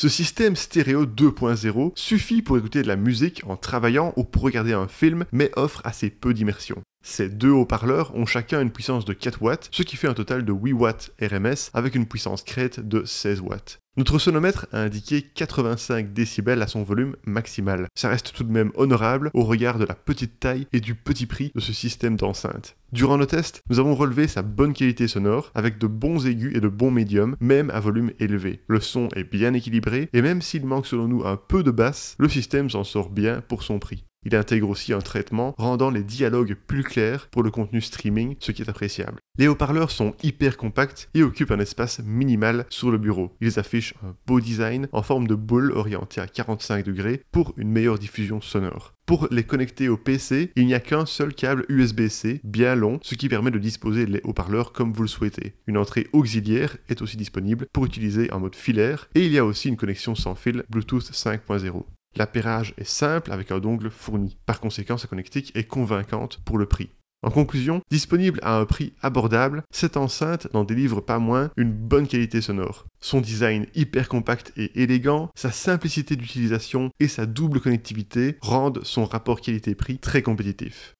Ce système stéréo 2.0 suffit pour écouter de la musique en travaillant ou pour regarder un film, mais offre assez peu d'immersion. Ces deux haut-parleurs ont chacun une puissance de 4 watts, ce qui fait un total de 8 watts RMS avec une puissance crête de 16 watts. Notre sonomètre a indiqué 85 décibels à son volume maximal. Ça reste tout de même honorable au regard de la petite taille et du petit prix de ce système d'enceinte. Durant nos tests, nous avons relevé sa bonne qualité sonore avec de bons aigus et de bons médiums, même à volume élevé. Le son est bien équilibré et même s'il manque selon nous un peu de basse, le système s'en sort bien pour son prix. Il intègre aussi un traitement rendant les dialogues plus clairs pour le contenu streaming, ce qui est appréciable. Les haut-parleurs sont hyper compacts et occupent un espace minimal sur le bureau. Ils affichent un beau design en forme de boule orientée à 45 degrés pour une meilleure diffusion sonore. Pour les connecter au PC, il n'y a qu'un seul câble USB-C bien long, ce qui permet de disposer les haut-parleurs comme vous le souhaitez. Une entrée auxiliaire est aussi disponible pour utiliser en mode filaire et il y a aussi une connexion sans fil Bluetooth 5.0. L'appairage est simple avec un dongle fourni. Par conséquent, sa connectique est convaincante pour le prix. En conclusion, disponible à un prix abordable, cette enceinte n'en délivre pas moins une bonne qualité sonore. Son design hyper compact et élégant, sa simplicité d'utilisation et sa double connectivité rendent son rapport qualité-prix très compétitif.